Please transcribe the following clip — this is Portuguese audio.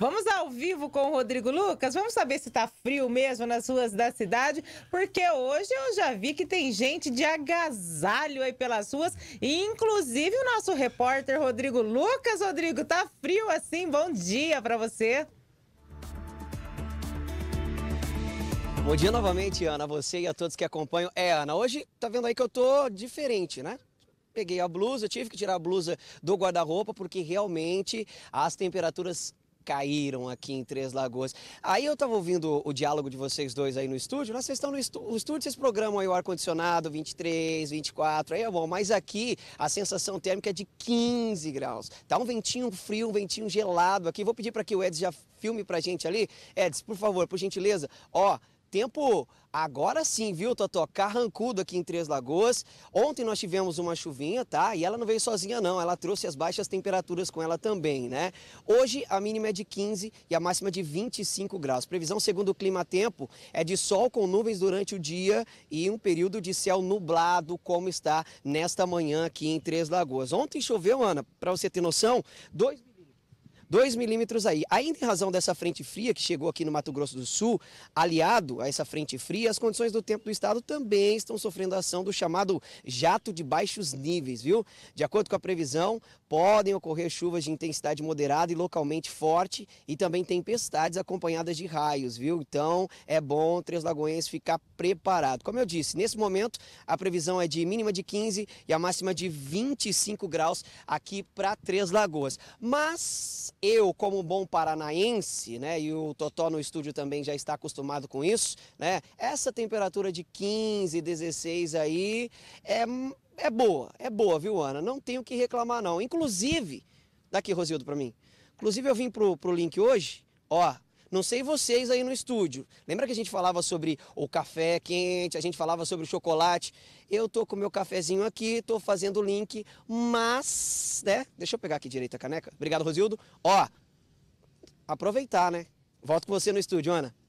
Vamos ao vivo com o Rodrigo Lucas. Vamos saber se tá frio mesmo nas ruas da cidade, porque hoje eu já vi que tem gente de agasalho aí pelas ruas, inclusive o nosso repórter Rodrigo Lucas. Rodrigo, tá frio assim? Bom dia para você. Bom dia novamente, Ana, a você e a todos que acompanham. É, Ana, hoje tá vendo aí que eu tô diferente, né? Peguei a blusa, tive que tirar a blusa do guarda-roupa porque realmente as temperaturas caíram aqui em Três Lagoas. Aí eu estava ouvindo o diálogo de vocês dois aí no estúdio. Nossa, vocês estão no estúdio, vocês programam aí o ar-condicionado 23, 24, aí é bom. Mas aqui a sensação térmica é de 15 graus. Tá um ventinho frio, um ventinho gelado aqui. Vou pedir para que o Eds já filme pra gente ali. Eds, por favor, por gentileza. Ó, tempo agora sim, viu, Totó? Carrancudo aqui em Três Lagoas. Ontem nós tivemos uma chuvinha, tá? E ela não veio sozinha, não. Ela trouxe as baixas temperaturas com ela também, né? Hoje a mínima é de 15 e a máxima de 25 graus. Previsão segundo o Clima Tempo é de sol com nuvens durante o dia e um período de céu nublado, como está nesta manhã aqui em Três Lagoas. Ontem choveu, Ana, para você ter noção, dois 2 milímetros aí. Ainda em razão dessa frente fria que chegou aqui no Mato Grosso do Sul, aliado a essa frente fria, as condições do tempo do estado também estão sofrendo a ação do chamado jato de baixos níveis, viu? De acordo com a previsão, podem ocorrer chuvas de intensidade moderada e localmente forte e também tempestades acompanhadas de raios, viu? Então é bom Três Lagoenses ficar preparado. Como eu disse, nesse momento a previsão é de mínima de 15 e a máxima de 25 graus aqui para Três Lagoas. Mas eu, como bom paranaense, né, e o Totó no estúdio também já está acostumado com isso, né, essa temperatura de 15, 16 aí é, é boa, é boa, viu, Ana? Não tenho que reclamar, não. Inclusive, daqui, Rosildo, para mim. Inclusive, eu vim pro, pro link hoje, ó, não sei vocês aí no estúdio. Lembra que a gente falava sobre o café quente, a gente falava sobre o chocolate? Eu tô com meu cafezinho aqui, tô fazendo o link, mas, né? Deixa eu pegar aqui direito a caneca. Obrigado, Rosildo. Ó, aproveitar, né? Volto com você no estúdio, Ana.